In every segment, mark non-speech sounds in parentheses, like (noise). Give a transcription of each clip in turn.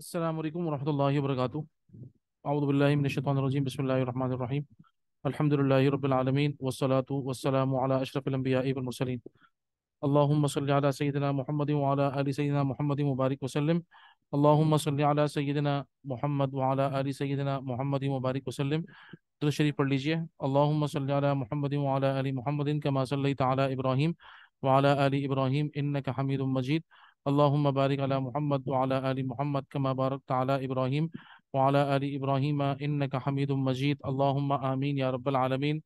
अल्लाम वरहमल वर्क अउदबिल्लिनशतरजीम बसमीम अलहमदिल्ल रबालमीन वसलात वसलम अशरफ़लम्बियाबरसलिन अल्लाम सल सैदना महमद अली सैदना महमद मुबारक वसलम अल्लाम सल सैदना महमद अली सैदना महमद मुबारक वसलम शरीफ पढ़ लीजिए अल्लाम सल महमद अली महमदिन कमा सल तब्राहीम वाला अली इब्राहिम इन्नक हमीद मजीद अल्लाहुम्मा बारिक अला मोहम्मद वाला अली मोहम्मद कमा बारक ताला इब्राहिम वाला अली इब्राहिम इन्नका हमीद मजीद अल्लाहुम्मा आमीन या रब्बल आलमीन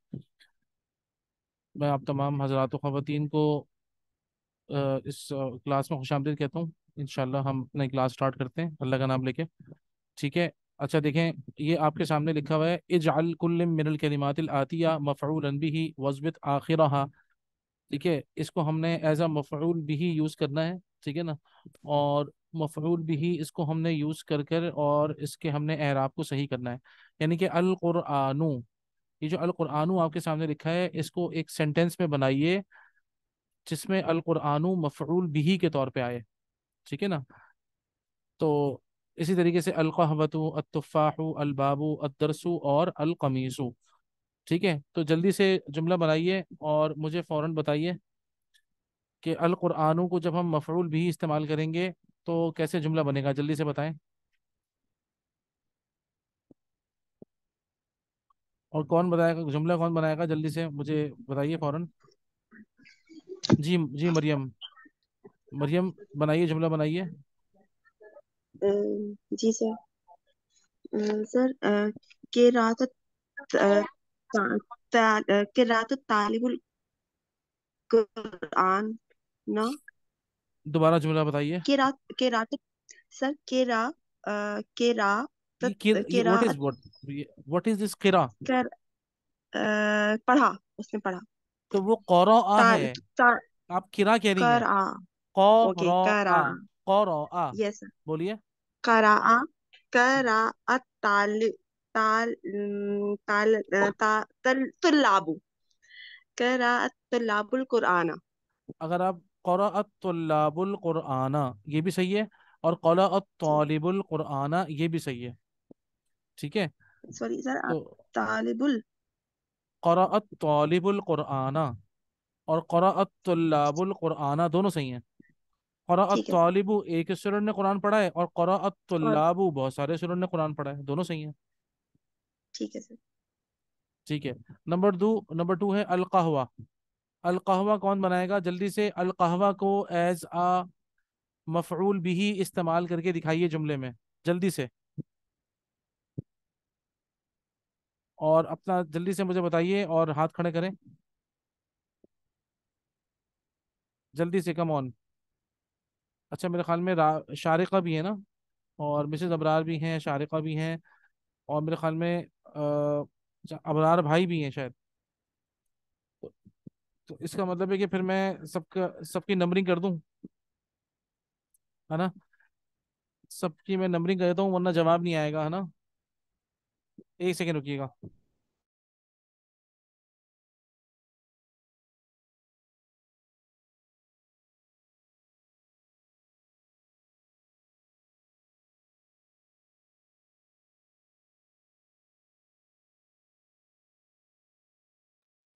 मैं आप तमाम हजरात ख़वातीन को इस क्लास में खुश आमदी कहता हूँ इन हम अपने क्लास स्टार्ट करते हैं अल्लाह का नाम लेके ठीक है अच्छा देखें ये आपके सामने लिखा हुआ है इजाल मिनल के कलिमातिल आतिया मफ़ूल भी वजबित आखिर ठीक है इसको हमने एज अ मफरूल भी यूज़ करना है ठीक है ना हाँ। और मफरूल भी इसको हमने यूज कर कर और इसके हमने एराब को सही करना है यानी कि अल कुरानू ये जो अल कुरानू आपके सामने लिखा है इसको एक सेंटेंस में बनाइए जिसमें अल कुरानू मफूल बिही के तौर पे आए ठीक है ना तो इसी तरीके से अलकहवतु अतफ़ाहु अलबाबू अदरसु और अलकमीसु ठीक है तो जल्दी से जुमला बनाइए और मुझे फ़ौरन बताइए कि अल कुरानों को जब हम मफरूल भी इस्तेमाल करेंगे तो कैसे जुमला बनेगा जल्दी से बताएं और कौन बताएगा जुमला कौन बनाएगा जल्दी से मुझे बताइए फौरन जी जी मरियम मरियम बनाइए जुमला बनाइए जी सर सर के रात के रात तालिबुल कुरान ना दोबारा जुमला बताइए केरा केराट तो, सर केरा केरा तो, केरा what is what what is this केरा कर पढ़ा उसने पढ़ा तो वो कौरा आ तार, है तार, आप किरा कह रही हैं करा कौरा करा कौरा आ यस बोलिए करा आ करा अताल ताल ताल ता तल तुल्लाबु करा तुल्लाबुल कुराना अगर आप क़ुरातुल्लाबुल्क़ुराना ये भी सही है और क़लातुल्लिबुल्क़ुराना ये भी सही है ठीक है सॉरी सर तो तालिबुल कुराना और क़रातुल्लाबुल्क़ुराना दोनों सही हैं क़रातुल्लिबु एक स्टूडेंट ने कुरान पढ़ा है और क़रातुल्लाबु बहुत सारे स्टूडेंट ने कुरान पढ़ा है दोनों सही हैं ठीक है सर ठीक है नंबर दो नंबर टू है अलकहवा अलकहवा कौन बनाएगा जल्दी से अलकहवा को एज आ मफरूल भी इस्तेमाल करके दिखाइए जुमले में जल्दी से और अपना जल्दी से मुझे बताइए और हाथ खड़े करें जल्दी से कम ऑन अच्छा मेरे ख्याल में शारिका भी है ना और मिसेज अबरार भी हैं शारिका भी हैं और मेरे ख्याल में अच्छा, अबरार भाई भी हैं शायद तो इसका मतलब है कि फिर मैं सबका सबकी नंबरिंग कर दू है ना सबकी मैं नंबरिंग कर देता हूँ वरना जवाब नहीं आएगा है ना एक सेकेंड रुकिएगा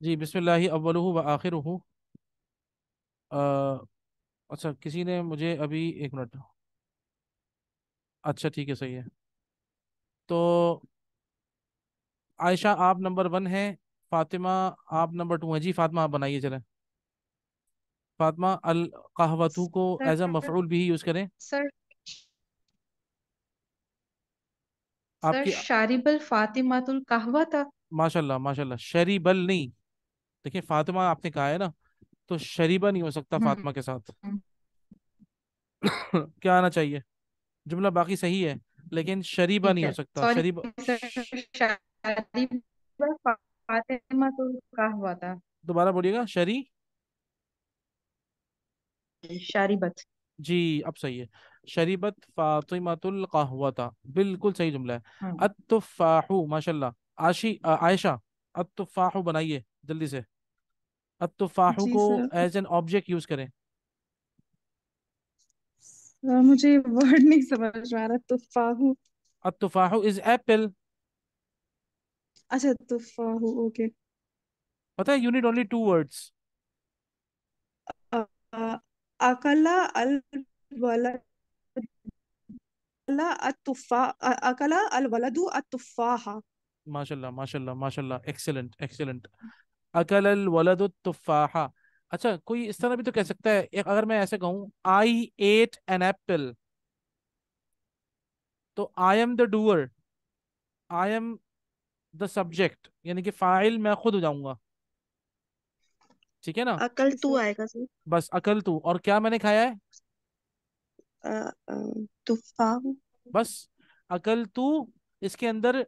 जी बिस्मिल्लाह अव्वल व आखिर अच्छा किसी ने मुझे अभी एक मिनट अच्छा ठीक है सही है तो आयशा आप नंबर वन हैं फातिमा आप नंबर टू हैं जी फातिमा आप बनाइए चलें फातिमा अल कहावतू को एज अ मफरूल भी यूज करें सर आपकी शारिबल फातिमातुल कहवा था माशाल्लाह माशाल्लाह शरीबल नहीं देखिए फातिमा आपने कहा है ना तो शरीबा नहीं हो सकता हम्म, फातिमा के साथ हम्म। क्या आना चाहिए जुमला बाकी सही है लेकिन शरीबा नहीं हो सकता शरीबा फातिमा तो दोबारा बोलिएगा शरी शरीबत जी अब सही है शरीबत फातिमातुल था बिल्कुल सही जुमला है हाँ। अत्तुफाहु माशाल्लाह आशी आयशा अत्तुफाहु बनाइए जल्दी से अब तो फाहू को एज एन ऑब्जेक्ट यूज करें मुझे वर्ड नहीं समझ में आ रहा तुफाहू तो अब तो इज एप्पल अच्छा तुफाहू तो ओके पता है you need only two words अकला अल वलद अकला अल वलदु अतुफाहा माशाल्लाह माशाल्लाह माशाल्लाह एक्सीलेंट एक्सीलेंट अकल अल तुफाहा अच्छा कोई इस तरह भी तो कह सकता है अगर मैं ऐसे कहूँ आई एट एन एप्पल तो I am the doer I am the subject यानी कि फाइल मैं खुद हो जाऊंगा ठीक है ना अकल तू आएगा सर बस अकल तू और क्या मैंने खाया है तुफा बस अकल तू इसके अंदर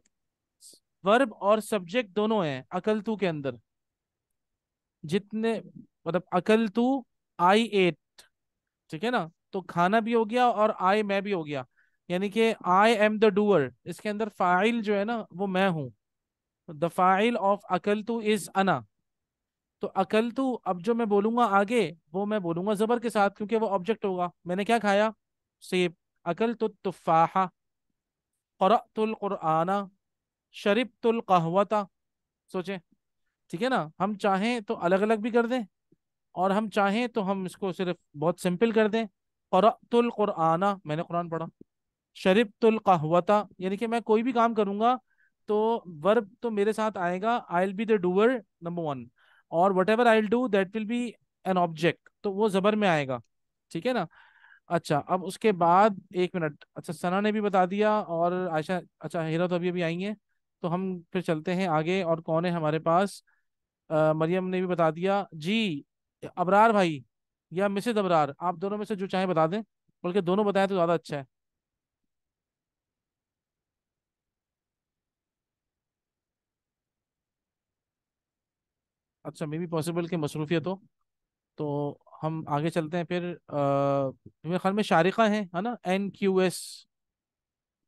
वर्ब और सब्जेक्ट दोनों हैं अकल तू के अंदर जितने मतलब अकल तू आई एट ठीक है ना तो खाना भी हो गया और आई मैं भी हो गया यानी कि आई एम द डूअर इसके अंदर फाइल जो है ना वो मैं हूँ द फाइल ऑफ अकल तू इज अना तो अकल तू अब जो मैं बोलूंगा आगे वो मैं बोलूंगा जबर के साथ क्योंकि वो ऑब्जेक्ट होगा मैंने क्या खाया सेब अकल तो तुफाहा क़ुराना शरीफ तुल कहवता सोचे ठीक है ना हम चाहें तो अलग अलग भी कर दें और हम चाहें तो हम इसको सिर्फ बहुत सिंपल कर दें करतुल कुराना मैंने कुरान पढ़ा तुल कहवता यानी कि मैं कोई भी काम करूँगा तो वर्ब तो मेरे साथ आएगा I be the doer number one और whatever I do that will be an object तो वो ज़बर में आएगा ठीक है ना अच्छा अब उसके बाद एक मिनट अच्छा सना ने भी बता दिया और आयशा अच्छा हीरा तो अभी अभी आई हैं तो हम फिर चलते हैं आगे और कौन है हमारे पास मरियम ने भी बता दिया जी अबरार भाई या मिसेज अबरार आप दोनों में से जो चाहे बता दें बल्कि दोनों बताएं तो ज़्यादा अच्छा है अच्छा मे बी पॉसिबल कि मसरूफियत हो तो हम आगे चलते हैं फिर मेरे ख्याल में शारिका हैं है ना एन क्यू एस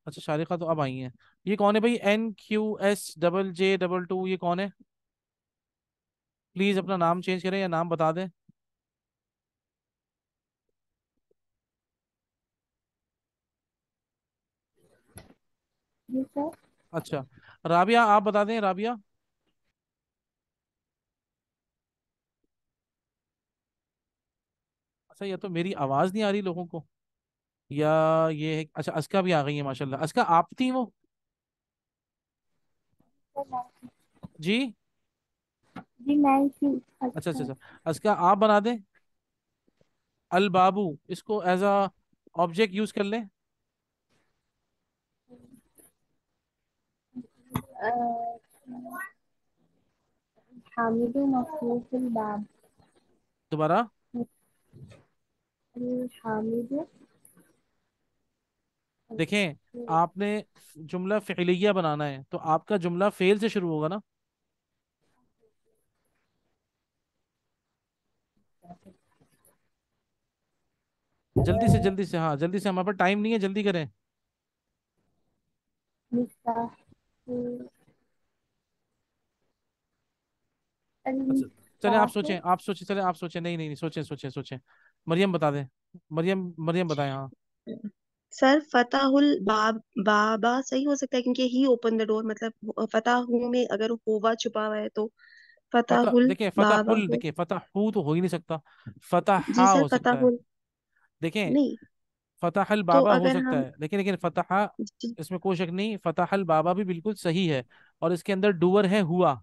अच्छा शारिका तो अब आई हैं ये कौन है भाई N Q S double J double two ये कौन है प्लीज अपना नाम चेंज करें या नाम बता दें अच्छा राबिया आप बता दें राबिया अच्छा या तो मेरी आवाज नहीं आ रही लोगों को या ये अच्छा अस्का भी आ गई है माशाल्लाह अस्का आप थी वो हाँ। जी अच्छा अच्छा अच्छा आप बना दें अल बाबू इसको एज अ ऑब्जेक्ट यूज कर लें हाँ, दोबारा हाँ, देखें अच्छा। आपने जुमला फेलिया बनाना है तो आपका जुमला फेल से शुरू होगा ना जल्दी से जल्दी से हाँ जल्दी से हमारे पास टाइम नहीं है जल्दी करें अच्छा, चले आप सोचें आप सोचें चले आप सोचें नहीं नहीं सोचें सोचें सोचें मरियम बता दे मरियम मरियम बताए हाँ सर फताहुल बाब बाबा सही हो सकता है क्योंकि ही ओपन द डोर मतलब फताहू में अगर होवा छुपा हुआ है तो फताहुल देखिए फताहुल देखिए फताहू तो हो ही नहीं सकता फताहा हो सकता है देखें नहीं फताहल तो बाबा तो हो सकता हम... है लेकिन लेकिन फताह इसमें कोई शक नहीं फताहल बाबा भी बिल्कुल सही है और इसके अंदर डूअर है हुआ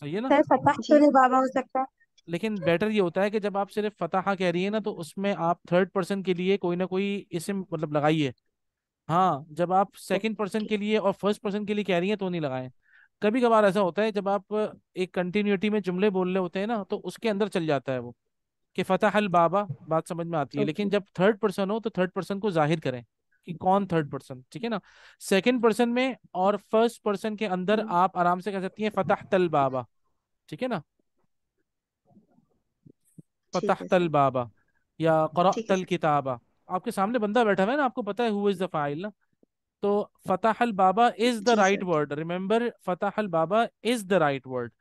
सही है ना फताह बाबा हो सकता है लेकिन बेटर ये होता है कि जब आप सिर्फ फताहा कह रही है ना तो उसमें आप थर्ड पर्सन के लिए कोई ना कोई इसे मतलब लगाइए हाँ जब आप सेकंड पर्सन के लिए और फर्स्ट पर्सन के लिए कह रही है तो नहीं लगाए कभी कभार ऐसा होता है जब आप एक कंटिन्यूटी में जुमले बोल रहे होते हैं ना तो उसके अंदर चल जाता है वो कि फतेह अल बाबा बात समझ में आती है लेकिन जब थर्ड पर्सन हो तो थर्ड पर्सन को जाहिर करें कि कौन थर्ड पर्सन ठीक है ना सेकंड पर्सन में और फर्स्ट पर्सन के अंदर hmm. आप आराम से कह सकती हैं फतेह तल बाबा ठीक है ना फतेह तल बाबा या कर तल किताबा आपके सामने बंदा बैठा हुआ है ना आपको पता है हु इज द फाइल ना तो फतेह अल बाबा is the right word remember फतेह अल बाबा इज द राइट वर्ड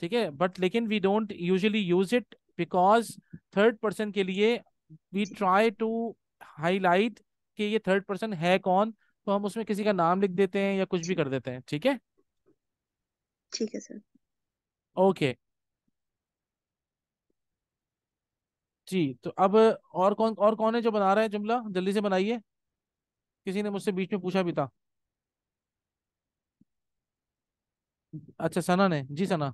ठीक है बट लेकिन we don't usually use it because third person के लिए वी ट्राई टू हाईलाइट कि ये थर्ड पर्सन है कौन तो हम उसमें किसी का नाम लिख देते हैं या कुछ भी कर देते हैं ठीक है ठीक है सर ओके जी तो अब और कौन और कौन है जो बना रहा है जुमला जल्दी से बनाइए किसी ने मुझसे बीच में पूछा भी था अच्छा सना ने जी सना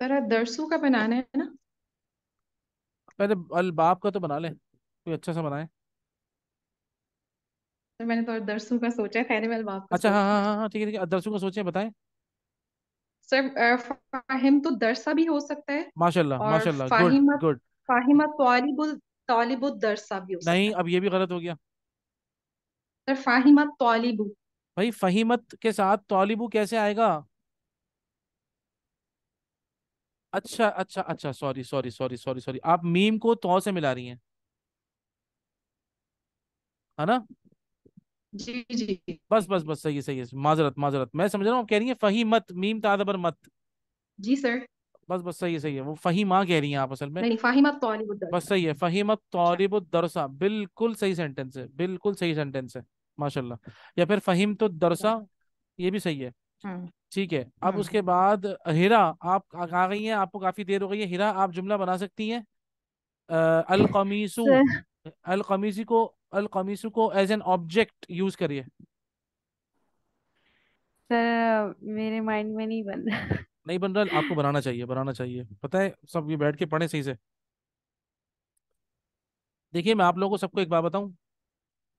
तेरा दरसू का बनाना है ना पहले अल बाप का तो बना ले कोई अच्छा सा बनाए तो मैंने तो दरसू का सोचा खैर मैं अलबाब का अच्छा हाँ हाँ हाँ हाँ ठीक है ठीक है दरसू का सोचे बताएं सर फाहिम तो दरसा भी हो सकता है माशाल्लाह और माशाल्लाह गुड फाहिमा गुड फाहिमा तौलिबुल तालिबुद दरसा भी हो नहीं सकता अब ये भी गलत हो गया सर फाहिमा तौलिबु भाई फहीमत के साथ तौलिबु कैसे आएगा अच्छा अच्छा अच्छा sorry sorry sorry sorry sorry आप मीम को तो से मिला रही हैं है ना जी जी बस बस बस सही सही है माजरत माजरत मैं समझ रहा हूँ कह रही है फही मत मीम तादबर मत जी सर बस बस सही है सही है वो फहीमा कह रही हैं आप असल में नहीं फहीमत बस सही है फहीमत अच्छा। तौरिब बिल्कुल सही सेंटेंस है बिल्कुल सही सेंटेंस है माशाल्लाह या फिर फहीम तो दरसा ये भी सही है हम्म। ठीक है अब हम्म। उसके बाद हीरा आप आ गई हैं आपको काफी देर हो गई है हीरा आप जुमला बना सकती हैं अल कमीसु अल कमीसी को अल कमीसु को एज एन ऑब्जेक्ट यूज करिए सर मेरे माइंड में नहीं बन रहा नहीं बन रहा आपको बनाना चाहिए बनाना चाहिए पता है सब ये बैठ के पढ़े सही से देखिए मैं आप लोगों को सबको एक बात बताऊं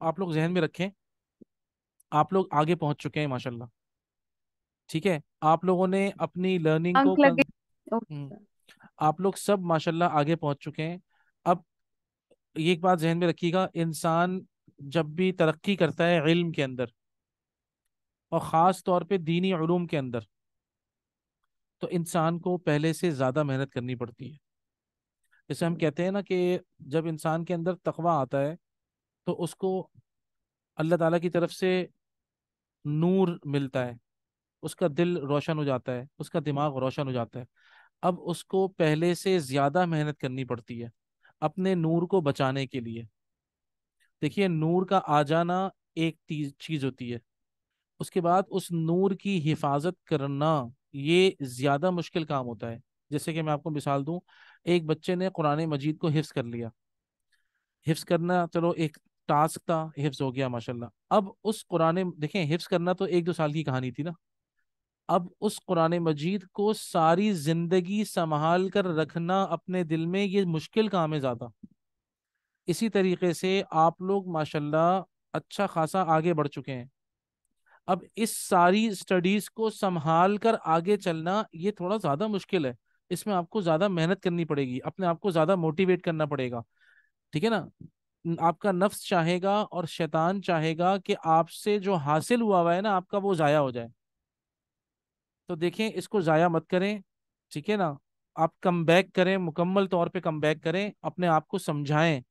आप लोग जहन में रखें आप लोग आगे पहुंच चुके हैं माशाल्लाह ठीक है आप लोगों ने अपनी लर्निंग को कर... हम्म, आप लोग सब माशाल्लाह आगे पहुंच चुके हैं अब ये एक बात जहन में रखिएगा इंसान जब भी तरक्की करता है इल्म के अंदर और ख़ास तौर पे दीनी ूम के अंदर तो इंसान को पहले से ज़्यादा मेहनत करनी पड़ती है जैसे हम कहते हैं ना कि जब इंसान के अंदर तकवा आता है तो उसको अल्लाह ताला की तरफ से नूर मिलता है उसका दिल रोशन हो जाता है उसका हम्म। दिमाग रोशन हो जाता है अब उसको पहले से ज़्यादा मेहनत करनी पड़ती है अपने नूर को बचाने के लिए देखिए नूर का आ जाना एक चीज़ होती है उसके बाद उस नूर की हिफाजत करना ये ज़्यादा मुश्किल काम होता है जैसे कि मैं आपको मिसाल दूं एक बच्चे ने कुरान मजीद को हिफ्स कर लिया हिफ्स करना चलो एक टास्क था हिफ्स हो गया माशाल्लाह अब उस कुरान देखें हिफ्स करना तो एक दो साल की कहानी थी ना अब उस कुरान मजीद को सारी जिंदगी संभाल कर रखना अपने दिल में ये मुश्किल काम है ज़्यादा इसी तरीके से आप लोग माशाल्लाह अच्छा खासा आगे बढ़ चुके हैं अब इस सारी स्टडीज़ को संभाल कर आगे चलना ये थोड़ा ज़्यादा मुश्किल है इसमें आपको ज़्यादा मेहनत करनी पड़ेगी अपने आप को ज़्यादा मोटिवेट करना पड़ेगा ठीक है ना आपका नफ्स चाहेगा और शैतान चाहेगा कि आपसे जो हासिल हुआ हुआ है ना आपका वो ज़ाया हो जाए तो देखें इसको ज़ाया मत करें ठीक है ना आप कम बैक करें मुकम्मल तौर पे कम बैक करें अपने आप को समझाएं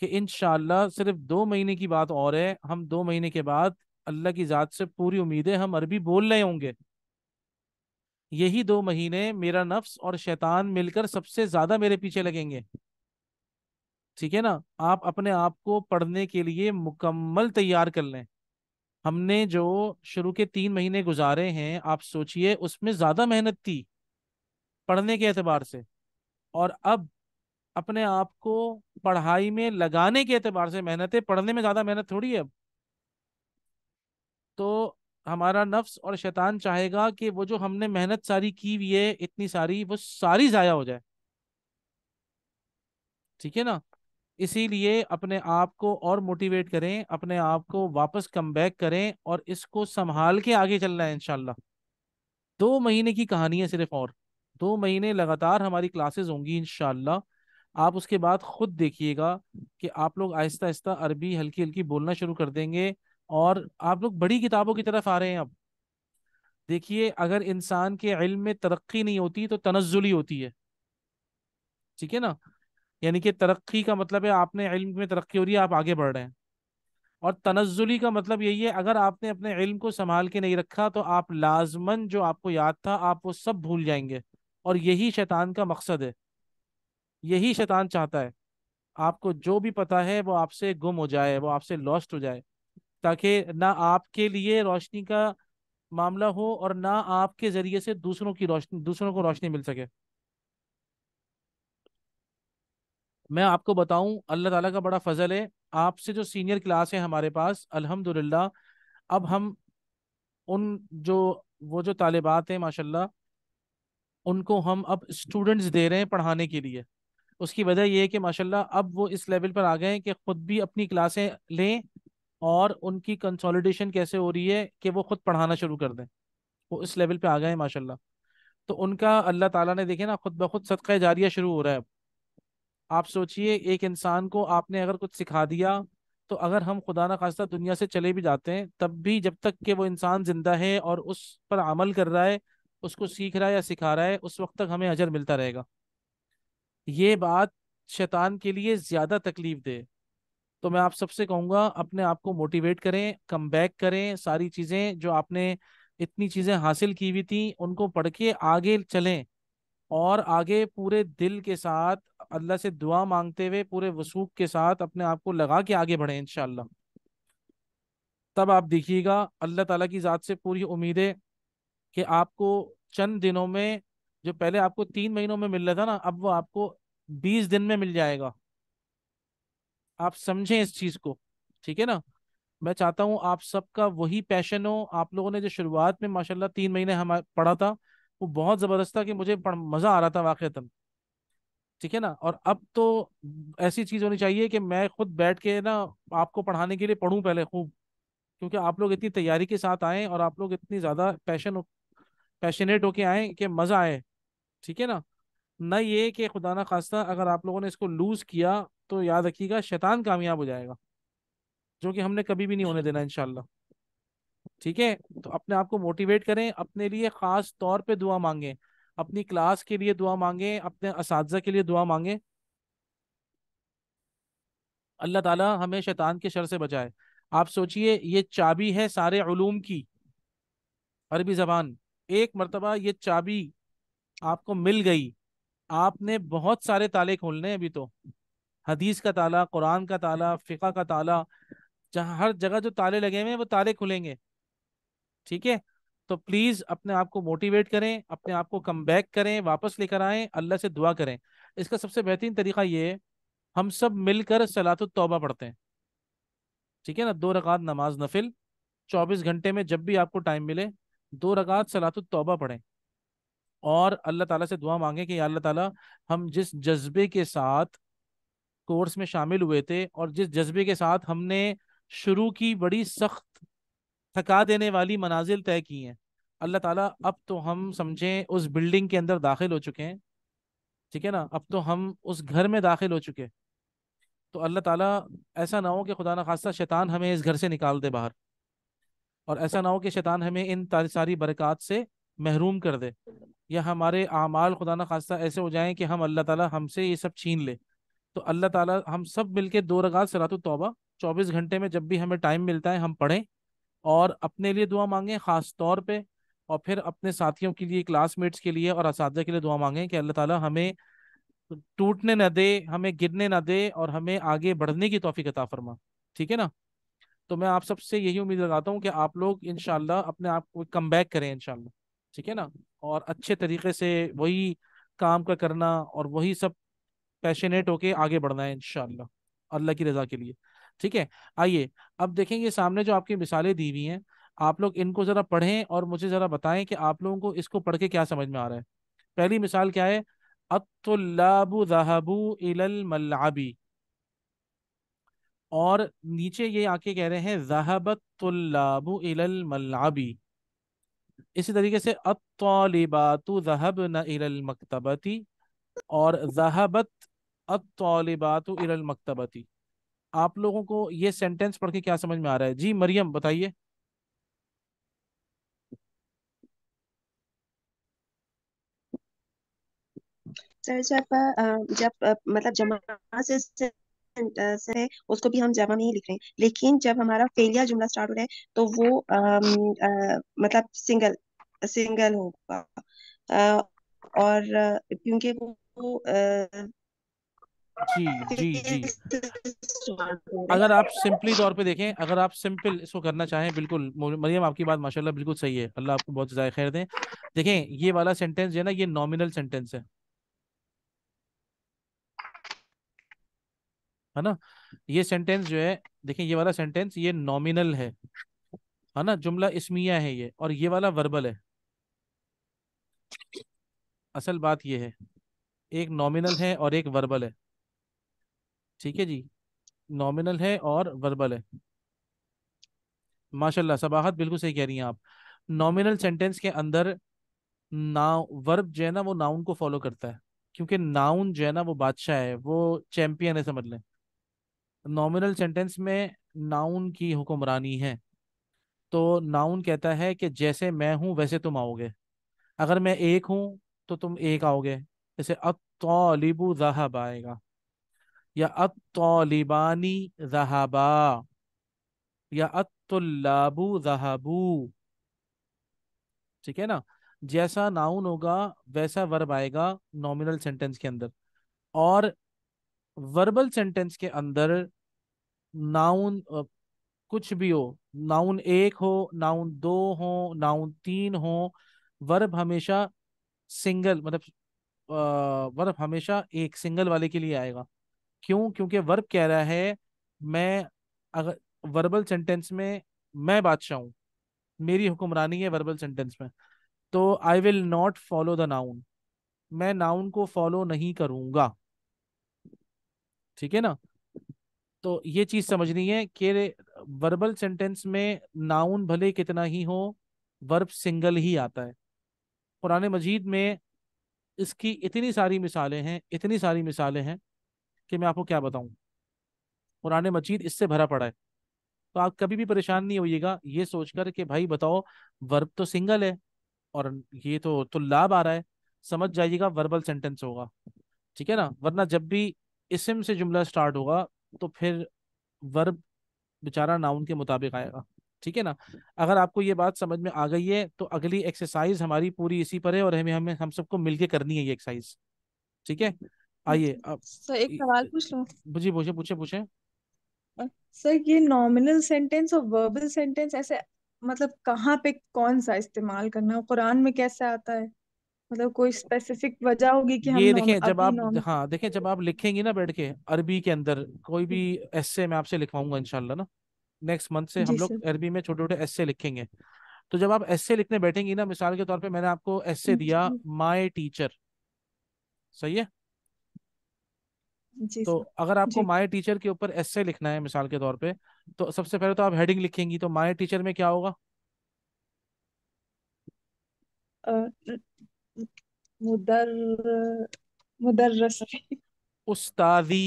कि इन सिर्फ दो महीने की बात और है हम दो महीने के बाद अल्लाह की ज़ात से पूरी उम्मीद है हम अरबी बोल रहे होंगे यही दो महीने मेरा नफ्स और शैतान मिलकर सबसे ज़्यादा मेरे पीछे लगेंगे ठीक है ना आप अपने आप को पढ़ने के लिए मुकम्मल तैयार कर लें हमने जो शुरू के तीन महीने गुजारे हैं आप सोचिए उसमें ज्यादा मेहनत थी पढ़ने के एतबार से और अब अपने आप को पढ़ाई में लगाने के एतबार से मेहनत है पढ़ने में ज्यादा मेहनत थोड़ी है अब तो हमारा नफ्स और शैतान चाहेगा कि वो जो हमने मेहनत सारी की हुई है इतनी सारी वो सारी जाया हो जाए ठीक है ना इसीलिए अपने आप को और मोटिवेट करें अपने आप को वापस कम बैक करें और इसको संभाल के आगे चलना है इनशाला दो महीने की कहानी है सिर्फ और दो महीने लगातार हमारी क्लासेस होंगी इनशाला आप उसके बाद खुद देखिएगा कि आप लोग आहिस्ता आहिस्ता अरबी हल्की हल्की बोलना शुरू कर देंगे और आप लोग बड़ी किताबों की तरफ आ रहे हैं अब देखिए अगर इंसान के इल्म में तरक्की नहीं होती तो तनजुली होती है ठीक है ना यानी कि तरक्की का मतलब है आपने इल्म में तरक्की हो रही है आप आगे बढ़ रहे हैं और तनजुली का मतलब यही है अगर आपने अपने इल्म को संभाल के नहीं रखा तो आप लाजमन जो आपको याद था आप वो सब भूल जाएंगे और यही शैतान का मकसद है यही शैतान चाहता है आपको जो भी पता है वो आपसे गुम हो जाए वो आपसे लॉस्ट हो जाए ताकि ना आपके लिए रोशनी का मामला हो और ना आपके ज़रिए से दूसरों की रोशनी दूसरों को रोशनी मिल सके मैं आपको बताऊं अल्लाह ताला का बड़ा फजल है आपसे जो सीनियर क्लास है हमारे पास अल्हम्दुलिल्लाह अब हम उन जो वो जो तालिबात हैं माशाल्लाह उनको हम अब स्टूडेंट्स दे रहे हैं पढ़ाने के लिए उसकी वजह यह है कि माशाल्लाह अब वो इस लेवल पर आ गए हैं कि ख़ुद भी अपनी क्लासें लें और उनकी कंसोलिडेशन कैसे हो रही है कि वो ख़ुद पढ़ाना शुरू कर दें वो इस लेवल पर आ गए हैं माशाल्लाह तो उनका अल्लाह ताला ने देखे ना खुद ब खुद सदका जारिया शुरू हो रहा है अब आप सोचिए एक इंसान को आपने अगर कुछ सिखा दिया तो अगर हम खुदा ना खास्ता दुनिया से चले भी जाते हैं तब भी जब तक कि वो इंसान जिंदा है और उस पर अमल कर रहा है उसको सीख रहा है या सिखा रहा है उस वक्त तक हमें अजर मिलता रहेगा ये बात शैतान के लिए ज़्यादा तकलीफ दे तो मैं आप सबसे कहूँगा अपने आप को मोटिवेट करें कम बैक करें सारी चीज़ें जो आपने इतनी चीज़ें हासिल की हुई थी उनको पढ़ के आगे चलें और आगे पूरे दिल के साथ अल्लाह से दुआ मांगते हुए पूरे वसूख के साथ अपने आप को लगा के आगे बढ़े इनशाला तब आप देखिएगा अल्लाह ताला की ज़ात से पूरी उम्मीद है कि आपको चंद दिनों में जो पहले आपको तीन महीनों में मिल रहा था ना अब वो आपको बीस दिन में मिल जाएगा आप समझें इस चीज़ को ठीक है ना मैं चाहता हूँ आप सबका वही पैशन हो आप लोगों ने जो शुरुआत में माशाल्लाह तीन महीने हम पढ़ा था वो बहुत ज़बरदस्त था कि मुझे मज़ा आ रहा था वाक़ता ठीक है ना और अब तो ऐसी चीज होनी चाहिए कि मैं खुद बैठ के ना आपको पढ़ाने के लिए पढ़ूं पहले खूब क्योंकि आप लोग इतनी तैयारी के साथ आए और आप लोग इतनी ज्यादा पैशन पैशनेट होके आए कि मजा आए ठीक है ना न ये कि खुदा ना खास्ता अगर आप लोगों ने इसको लूज किया तो याद रखिएगा शैतान कामयाब हो जाएगा जो कि हमने कभी भी नहीं होने देना इनशाला ठीक है तो अपने आप को मोटिवेट करें अपने लिए खास तौर पे दुआ मांगें अपनी क्लास के लिए दुआ मांगे अपने इस के लिए दुआ मांगे अल्लाह ताला हमें शैतान के शर से बचाए आप सोचिए ये चाबी है सारे ूम की अरबी ज़बान एक मरतबा ये चाबी आपको मिल गई आपने बहुत सारे ताले खोलने अभी तो हदीस का ताला कुरान का ताला फ़िका का ताला जहाँ हर जगह जो ताले लगे हुए हैं वो ताले खुलेंगे ठीक है तो प्लीज अपने आप को मोटिवेट करें अपने आप को कम बैक करें वापस लेकर आए अल्लाह से दुआ करें इसका सबसे बेहतरीन तरीका ये हम सब मिलकर सलात तौबा पढ़ते हैं ठीक है ना दो रकात नमाज नफिल चौबीस घंटे में जब भी आपको टाइम मिले दो रकात सलात तौबा पढ़ें और अल्लाह ताला से दुआ मांगे कि अल्लाह ताला हम जिस जज्बे के साथ कोर्स में शामिल हुए थे और जिस जज्बे के साथ हमने शुरू की बड़ी सख्त थका देने वाली मनाजिल तय की हैं अल्लाह ताला अब तो हम समझें उस बिल्डिंग के अंदर दाखिल हो चुके हैं ठीक है ना अब तो हम उस घर में दाखिल हो चुके हैं तो अल्लाह ताला ऐसा ना हो कि खुदा न खास्ता शैतान हमें इस घर से निकाल दे बाहर और ऐसा ना हो कि शैतान हमें इन सारी बरक़ात से महरूम कर दे या हमारे आमाल खुदा न खास्ता ऐसे हो जाएं कि हम अल्लाह ताला हमसे ये सब छीन ले तो अल्लाह ताला हम सब मिलके दो रगात सरातुल तौबा चौबीस घंटे में जब भी हमें टाइम मिलता है हम पढ़ें और अपने लिए दुआ मांगें खास तौर पे और फिर अपने साथियों के लिए क्लासमेट्स के लिए और इस के लिए दुआ मांगें कि अल्लाह ताला हमें टूटने ना दे हमें गिरने ना दे और हमें आगे बढ़ने की तोफ़ी अता फरमा ठीक है ना तो मैं आप सबसे यही उम्मीद लगाता हूँ कि आप लोग इन अपने आप को कम बैक करें इन ठीक है ना और अच्छे तरीके से वही काम का करना और वही सब पैशनेट होके आगे बढ़ना है इन अल्लाह की रजा के लिए ठीक है आइए अब देखेंगे सामने जो आपकी मिसालें दी हुई हैं आप लोग इनको जरा पढ़ें और मुझे जरा बताएं कि आप लोगों को इसको पढ़ के क्या समझ में आ रहा है पहली मिसाल क्या है अतुल्लाबू जहाबू इलल मल्लाबी और नीचे ये आके कह रहे हैं जहबतुल्लाबू इलल मल्लाबी इसी तरीके से अतौलिबातु जहब न इलल मकतबती और जहबत अतौलिबातु इलल मकतबती आप लोगों को ये सेंटेंस पढ़ के क्या समझ में आ रहा है जी मरियम बताइए सर जब जब मतलब जमा से से उसको भी हम जमा में ही लिख रहे हैं लेकिन जब हमारा फेलिया जुमला स्टार्ट हो रहा है तो वो आ, आ, मतलब सिंगल सिंगल होगा और क्योंकि वो जी जी जी अगर आप सिंपली तौर पे देखें अगर आप सिंपल इसको करना चाहें बिल्कुल मरियम आपकी बात माशाल्लाह बिल्कुल सही है अल्लाह आपको बहुत ज्यादा खैर दें देखें ये वाला सेंटेंस जो है ना ये नॉमिनल सेंटेंस है है ना ये सेंटेंस जो है देखें ये वाला सेंटेंस ये नॉमिनल है है ना जुमला इसमिया है ये और ये वाला वर्बल है असल बात ये है एक नॉमिनल है और एक वर्बल है ठीक है जी नॉमिनल है और वर्बल है माशाल्लाह सबाहत बिल्कुल सही कह रही हैं आप नॉमिनल सेंटेंस के अंदर नाउ वर्ब जो है ना वो नाउन को फॉलो करता है क्योंकि नाउन जो है ना वो बादशाह है वो चैम्पियन है समझ लें नॉमिनल सेंटेंस में नाउन की हुक्मरानी है तो नाउन कहता है कि जैसे मैं हूँ वैसे तुम आओगे अगर मैं एक हूँ तो तुम एक आओगे जैसे अब तो जहाब आएगा या अतलिबानी जहाबा या अतुल्लाबू जहाबू ठीक है ना जैसा नाउन होगा वैसा वर्ब आएगा नॉमिनल सेंटेंस के अंदर और वर्बल सेंटेंस के अंदर नाउन कुछ भी हो नाउन एक हो नाउन दो हो नाउन तीन हो वर्ब हमेशा सिंगल मतलब वर्ब हमेशा एक सिंगल वाले के लिए आएगा क्यों क्योंकि वर्ब कह रहा है मैं अगर वर्बल सेंटेंस में मैं बादशाह हूँ मेरी हुक्मरानी है वर्बल सेंटेंस में तो I will not follow the noun मैं नाउन को फॉलो नहीं करूँगा ठीक है ना तो ये चीज समझनी है कि वर्बल सेंटेंस में नाउन भले कितना ही हो वर्ब सिंगल ही आता है पुराने मजीद में इसकी इतनी सारी मिसालें हैं इतनी सारी मिसालें हैं कि मैं आपको क्या बताऊं कुरान मजीद इससे भरा पड़ा है तो आप कभी भी परेशान नहीं होइएगा ये सोचकर कि भाई बताओ वर्ब तो सिंगल है और ये तो, तो लाभ आ रहा है समझ जाइएगा वर्बल सेंटेंस होगा ठीक है ना वरना जब भी इसम से जुमला स्टार्ट होगा तो फिर वर्ब बेचारा नाउन के मुताबिक आएगा ठीक है ना अगर आपको ये बात समझ में आ गई है तो अगली एक्सरसाइज हमारी पूरी इसी पर है और हमें हमें हम सबको मिलके करनी है ये एक्सरसाइज ठीक है आइए (laughs) अब सर एक सवाल पूछ लूं जी पूछे पूछे पूछे सर ये नॉमिनल सेंटेंस और वर्बल सेंटेंस ऐसे मतलब कहाँ पे कौन सा इस्तेमाल करना है कुरान में कैसे आता है मतलब कोई स्पेसिफिक वजह होगी कि हम ये देखें हाँ, जब आप नॉमिनल हाँ देखें जब आप लिखेंगे ना बैठ के अरबी के अंदर कोई भी एस्से मैं आपसे लिखवाऊंगा इनशाला ना नेक्स्ट मंथ से हम लोग अरबी में छोटे छोटे एस्से लिखेंगे तो जब आप एस्से लिखने बैठेंगे ना मिसाल के तौर पे मैंने आपको एस्से दिया माय टीचर सही है तो अगर आपको माय टीचर के ऊपर एसे लिखना है मिसाल के तौर पे तो सबसे पहले तो आप हेडिंग लिखेंगी तो माय टीचर में क्या होगा मुदर उस्तादी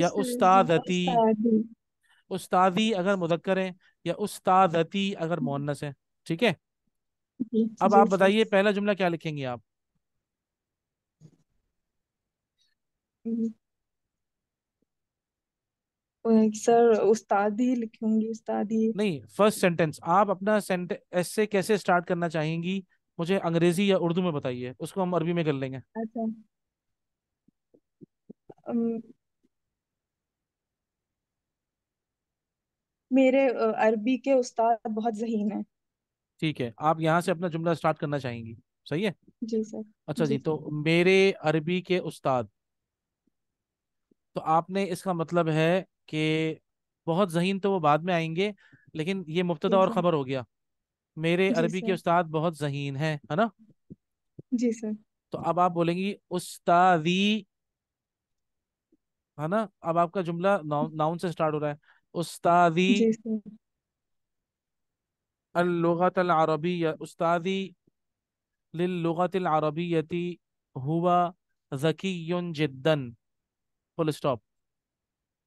या उस्तादती उस्तादी अगर मुदक्कर है या उस्तादती अगर मोहनस है ठीक है अब आप बताइए पहला जुमला क्या लिखेंगी आप हम्म। सर उस्तादी लिखूंगी उस्तादी नहीं फर्स्ट सेंटेंस आप अपना सेंटेंस से कैसे स्टार्ट करना चाहेंगी मुझे अंग्रेजी या उर्दू में बताइए उसको हम अरबी में कर लेंगे अच्छा मेरे अरबी के उस्ताद बहुत जहीन है ठीक है आप यहाँ से अपना जुमला स्टार्ट करना चाहेंगी सही है जी सर अच्छा जी, जी तो मेरे अरबी के उस्ताद तो आपने इसका मतलब है कि बहुत जहीन तो वो बाद में आएंगे लेकिन ये मुफ्त और खबर हो गया मेरे अरबी के उस्ताद बहुत जहीन है है ना जी सर तो अब आप बोलेंगी उस्तादी है ना अब आपका जुमला नाउन नाउन से स्टार्ट हो रहा है उस्तादी अलगत अरबी उस्तादी लिलगत हुआ जकी जिद्दन फुल स्टॉप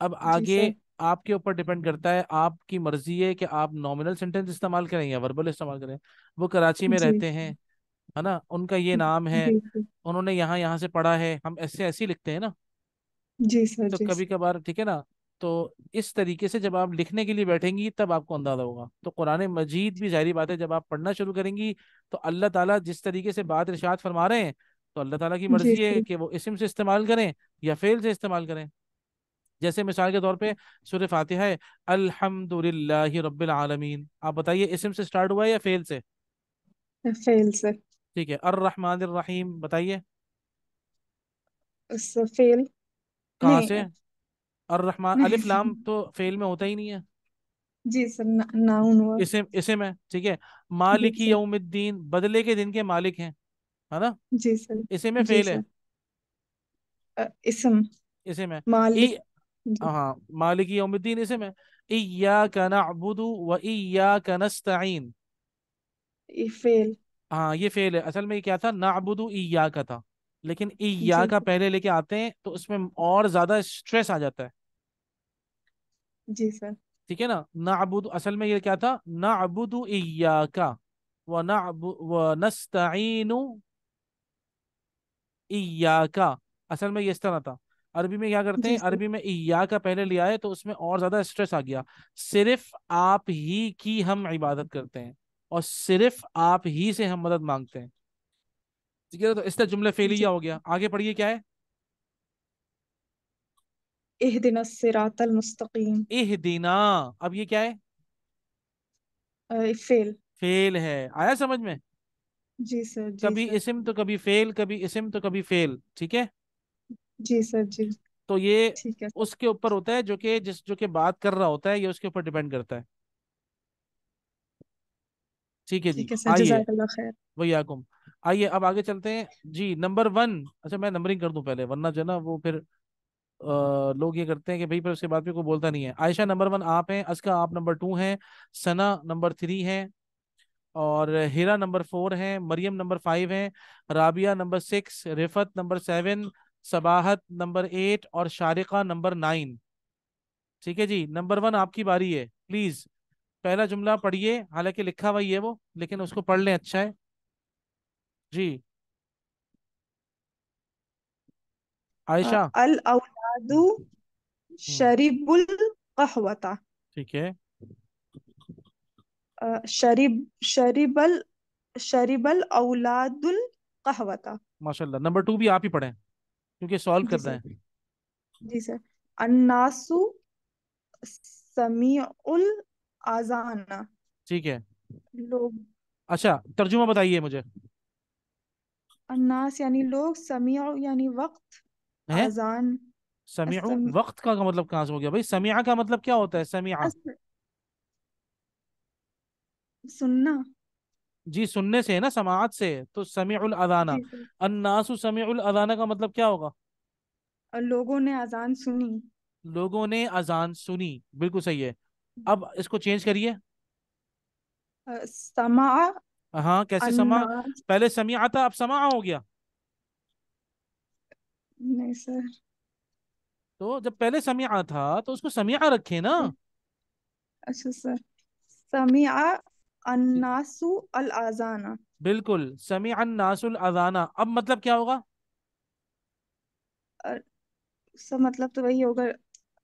अब आगे आपके ऊपर डिपेंड करता है आपकी मर्जी है कि आप नॉमिनल सेंटेंस इस्तेमाल करें या वर्बल इस्तेमाल करें वो कराची में रहते हैं है ना उनका ये नाम है उन्होंने यहाँ यहाँ से पढ़ा है हम ऐसे ऐसे लिखते हैं ना जी सर तो कभी कभार ठीक है ना तो इस तरीके से जब आप लिखने के लिए बैठेंगी तब आपको अंदाजा होगा तो कुरान मजीद भी जाहरी बात है जब आप पढ़ना शुरू करेंगी तो अल्लाह ताला जिस तरीके से बात इरशाद फरमा रहे हैं तो अल्लाह ताला की मर्जी है कि वो इसम से इस्तेमाल करें या फेल से इस्तेमाल करें जैसे मिसाल के तौर पे सूर्य फातिहा है अल्हम्दुलिल्लाह रब्बिल आलमीन आप बताइए इसम से स्टार्ट हुआ है या फेल से फेल से ठीक है अर रहमान रहीम बताइए फेल कहाँ से अर रहमान (laughs) अलिफ लाम तो फेल में होता ही नहीं है जी सर नाउन हुआ इसे इसे में ठीक है मालिक यौमुद्दीन बदले के दिन के मालिक हैं है ना जी सर इसे में फेल है इसम इसे में मालिक हाँ मालिक यौमुद्दीन यौमद्दीन इसम है इय्याक नअबुदु व इया का ये फेल हाँ ये फेल है असल में ये क्या था इया का था लेकिन इया का पहले लेके आते हैं तो उसमें और ज्यादा स्ट्रेस आ जाता है जी सर ठीक है ना नाबुद असल में ये क्या था इया का व व इया का असल में ये इस तरह था अरबी में क्या करते हैं अरबी में इया का पहले लिया है तो उसमें और ज्यादा स्ट्रेस आ गया सिर्फ आप ही की हम इबादत करते हैं और सिर्फ आप ही से हम मदद मांगते हैं ठीक है तो तरह जुमले फेलिया हो गया आगे पढ़िए क्या है इहदिना सिरातल मुस्तकीम अब ये क्या है फेल फेल है आया समझ में जी सर जी कभी इसम तो कभी फेल कभी इसम तो कभी फेल ठीक है जी सर जी तो ये उसके ऊपर होता है जो कि जिस जो कि बात कर रहा होता है ये उसके ऊपर डिपेंड करता है ठीक है जी आइए वही आकुम आइए अब आगे चलते हैं जी नंबर वन अच्छा मैं नंबरिंग कर दूं पहले वरना जो ना वो फिर आ, लोग ये करते हैं कि भाई पर उसके बाद भी कोई बोलता नहीं है आयशा नंबर वन आप हैं असका आप नंबर टू हैं सना नंबर थ्री हैं और हीरा नंबर फोर हैं मरियम नंबर फाइव हैं Rabia number six Rifat number seven Sabahat number eight और शारिका नंबर नाइन ठीक है जी नंबर वन आपकी बारी है प्लीज पहला जुमला पढ़िए हालांकि लिखा हुआ ही है वो लेकिन उसको पढ़ लें अच्छा है जी आयशा अल औलादु हम्म। शरीबुल कहवता ठीक है शरीब शरीबल शरीबल औलादुल कहवता माशाल्लाह नंबर टू भी आप ही पढ़ें क्योंकि सॉल्व करना है जी सर अन्नासु समी उल आजाना ठीक है लोग अच्छा तर्जुमा बताइए मुझे अन्नास यानी लोग समी यानी वक्त है? आजान समिया वक्त का, का मतलब कहाँ से हो गया भाई समिया का मतलब क्या होता है समिया सुनना जी सुनने से है ना समाज से तो समी उल अदाना अन्नासु समी उल अदाना का मतलब क्या होगा लोगों ने अजान सुनी लोगों ने अजान सुनी बिल्कुल सही है अब इसको चेंज करिए समा हाँ कैसे समा पहले समी आता अब समा हो गया नहीं सर तो जब पहले समी था तो उसको समिया रखे ना अच्छा सर समिया अन्नासु अल अजाना बिल्कुल समी अन्नासुल अजाना अब मतलब क्या होगा सब मतलब तो वही होगा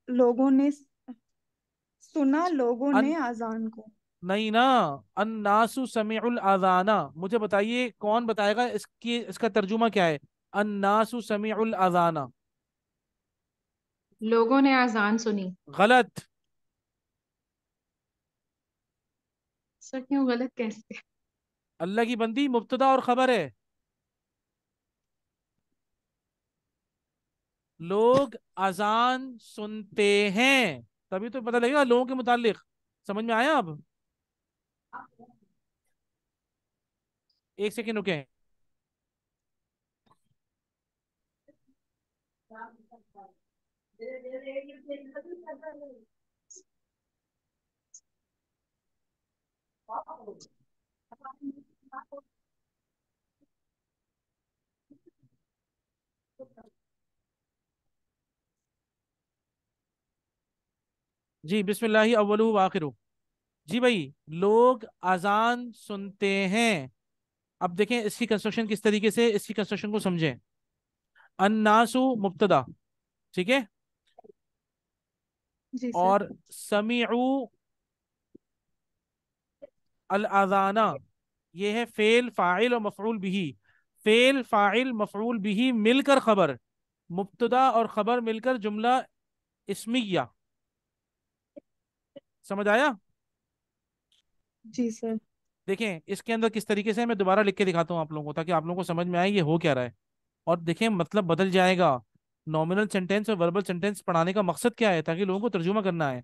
लोगों ने सुना लोगों अन... ने अजान को नहीं ना अन्नासु समी उल अजाना मुझे बताइए कौन बताएगा इसकी इसका तर्जुमा क्या है अन्नासु समी उल अजाना लोगों ने अजान सुनी गलत ऐसा क्यों गलत कैसे अल्लाह की बंदी मुब्तदा और खबर है लोग अजान सुनते हैं तभी तो पता लगेगा लोगों के मुतालिक समझ में आया अब एक सेकेंड रुके okay. हाँ। जी बिस्मिल्लाह अव्वल आखिर जी भाई लोग अजान सुनते हैं अब देखें इसकी कंस्ट्रक्शन किस तरीके से इसकी कंस्ट्रक्शन को समझें अन्नासु मुब्तदा ठीक है और समीउ अल अजाना ये है फेल फ़ाइल और मफरूल बिही फेल फ़ाइल मफरूल बिही मिलकर खबर मुबतदा और खबर मिलकर जुमला इसमिया समझ आया जी सर देखें इसके अंदर किस तरीके से मैं दोबारा लिख के दिखाता हूँ आप लोगों को ताकि आप लोगों को समझ में आए ये हो क्या रहा है और देखें मतलब बदल जाएगा नॉमिनल सेंटेंस और वर्बल सेंटेंस पढ़ाने का मकसद क्या है ताकि लोगों को तर्जुमा करना है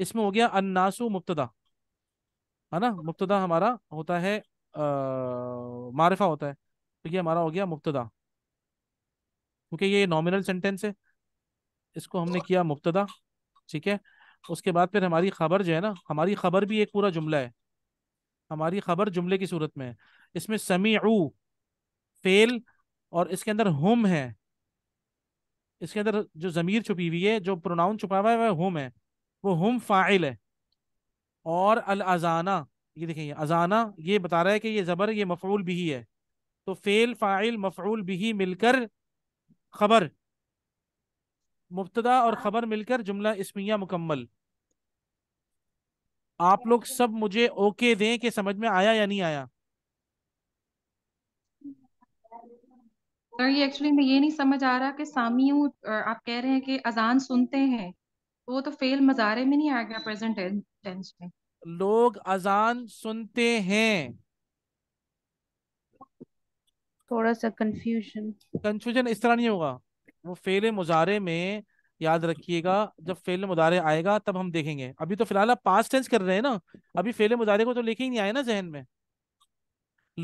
इसमें हो गया अन्नासु मुबतदा है ना मुक्तदा हमारा होता है आ, मारिफा होता है तो ये हमारा हो गया मुक्तदा क्योंकि ये नॉमिनल सेंटेंस है इसको हमने किया मुक्तदा ठीक है उसके बाद फिर हमारी खबर जो है ना हमारी खबर भी एक पूरा जुमला है हमारी खबर जुमले की सूरत में है इसमें समी फेल और इसके अंदर हम है इसके अंदर जो ज़मीर छुपी हुई है जो प्रोनाउन छुपा हुआ है वह हम है वो हम फ़ाइल है और अल अजाना ये देखेंगे अजाना ये बता रहा है कि ये ज़बर ये मफरूल भी है तो फ़ेल फ़ाइल मफरूल भी मिलकर खबर मुबतदा और ख़बर मिलकर जुमला इसमिया मुकम्मल आप लोग सब मुझे ओके दें कि समझ में आया या नहीं आया सर ये एक्चुअली मैं ये नहीं समझ आ रहा कि सामियों आप कह रहे हैं कि अजान सुनते हैं वो तो फेल मजारे में नहीं आ गया प्रेजेंट टेंस में लोग अजान सुनते हैं थोड़ा सा कंफ्यूजन कंफ्यूजन इस तरह नहीं होगा वो फेल मुजारे में याद रखिएगा जब फेल मुजारे आएगा तब हम देखेंगे अभी तो फिलहाल आप पास्ट टेंस कर रहे हैं ना अभी फेल मुजारे को तो लेके ही नहीं आए ना जहन में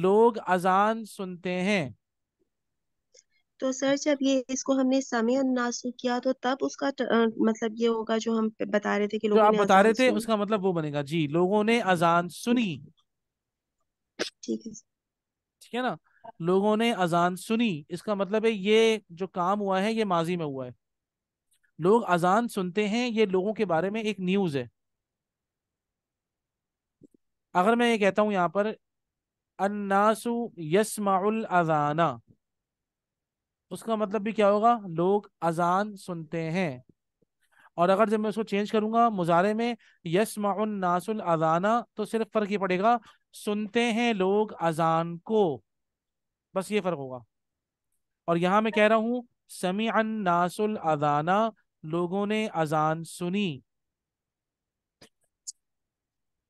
लोग अजान सुनते हैं तो सर जब ये इसको हमने समय नासु किया तो तब उसका त, आ, मतलब ये होगा जो हम बता रहे थे कि लोगों जो आप ने बता रहे थे उसका मतलब वो बनेगा जी लोगों ने अजान सुनी ठीक है ठीक है ना लोगों ने अजान सुनी इसका मतलब है ये जो काम हुआ है ये माजी में हुआ है लोग अजान सुनते हैं ये लोगों के बारे में एक न्यूज है अगर मैं ये कहता हूँ यहाँ पर अन्नासु यसमाउल अजाना उसका मतलब भी क्या होगा लोग अजान सुनते हैं और अगर जब मैं उसको चेंज करूंगा मुजारे में यस नासुल अजाना तो सिर्फ फर्क ही पड़ेगा सुनते हैं लोग अजान को बस ये फर्क होगा और यहाँ मैं कह रहा हूं समी नासुल अजाना लोगों ने अजान सुनी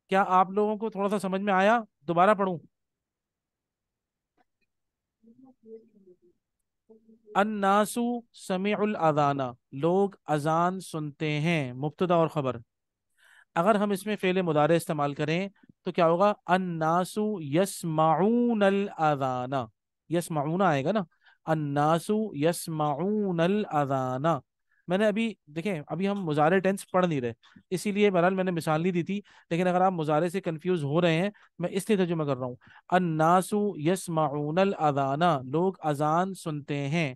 क्या आप लोगों को थोड़ा सा समझ में आया दोबारा पढ़ू अन्नासु समीउल अजाना लोग अजान सुनते हैं मुबतदा और ख़बर अगर हम इसमें फेले मुदारे इस्तेमाल करें तो क्या होगा अन्नासु यसमाऊन अजाना यसमाऊना आएगा ना अन्नासु यसमाऊन अजाना मैंने अभी देखें अभी हम मुजारे टेंस पढ़ नहीं रहे इसीलिए बहरहाल मैंने मिसाल नहीं दी थी लेकिन अगर आप मुजारे से कंफ्यूज हो रहे हैं मैं इसलिए तर्जुमा कर रहा हूँ अन्नासु यसमाऊन अजाना लोग अजान सुनते हैं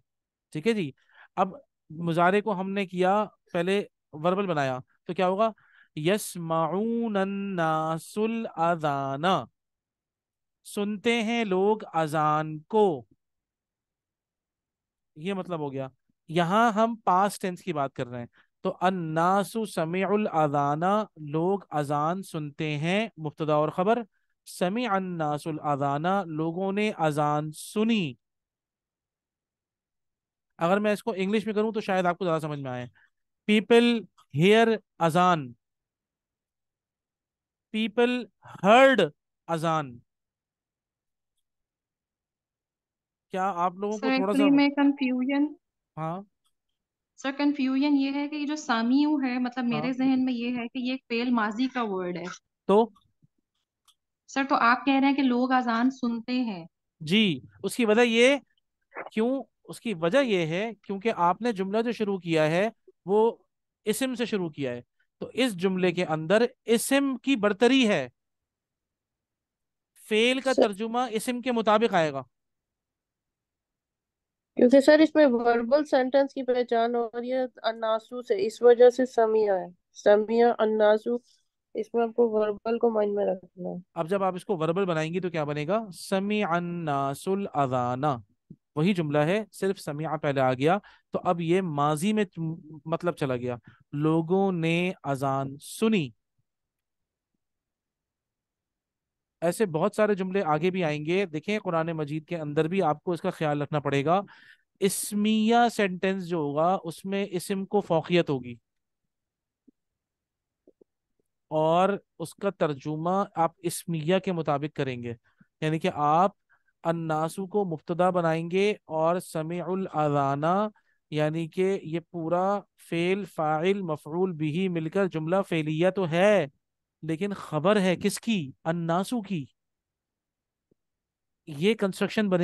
ठीक है जी अब मुजारे को हमने किया पहले वर्बल बनाया तो क्या होगा यस माउननासुल अजाना सुनते हैं लोग अजान को ये मतलब हो गया यहाँ हम पास टेंस की बात कर रहे हैं तो अन्नासु समी उल अजाना लोग अजान सुनते हैं मुफ्तदा और खबर समी अन्नासुल अजाना लोगों ने अजान सुनी अगर मैं इसको इंग्लिश में करूं तो शायद आपको ज़्यादा समझ में आए people hear azan people heard azan क्या आप लोगों को थोड़ा सा में कंफ्यूजन हाँ सर कंफ्यूजन ये है कि जो सामीयू है मतलब हाँ. मेरे जहन में ये है कि ये फेल माजी का वर्ड है तो सर तो आप कह रहे हैं कि लोग अजान सुनते हैं जी उसकी वजह ये क्यों उसकी वजह यह है क्योंकि आपने जुमला जो शुरू किया है वो इसम से शुरू किया है तो इस जुमले के अंदर इसम की बर्तरी है फेल का तर्जुमा इसम के मुताबिक आएगा क्योंकि सर इसमें वर्बल सेंटेंस की पहचान हो रही है अनासु से इस वजह से समिया है समिया अनासु इसमें आपको वर्बल को माइंड में रखना है अब जब आप इसको वर्बल बनाएंगे तो क्या बनेगा समी अन्नासुल अजाना वही जुमला है सिर्फ समिया पहले आ गया तो अब ये माजी में मतलब चला गया लोगों ने अजान सुनी ऐसे बहुत सारे जुमले आगे भी आएंगे देखें कुरान मजीद के अंदर भी आपको इसका ख्याल रखना पड़ेगा इसमिया सेंटेंस जो होगा उसमें इसम को फोकियत होगी और उसका तर्जुमा आप इसमिया के मुताबिक करेंगे यानी कि आप अन्नासु को मुफ्तदा बनाएंगे और उल अजाना यानी कि ये पूरा फेल फ़ाइल मफरूल भी मिलकर जुमला फेलिया तो है लेकिन खबर है किसकी अन्नासु की ये कंस्ट्रक्शन बने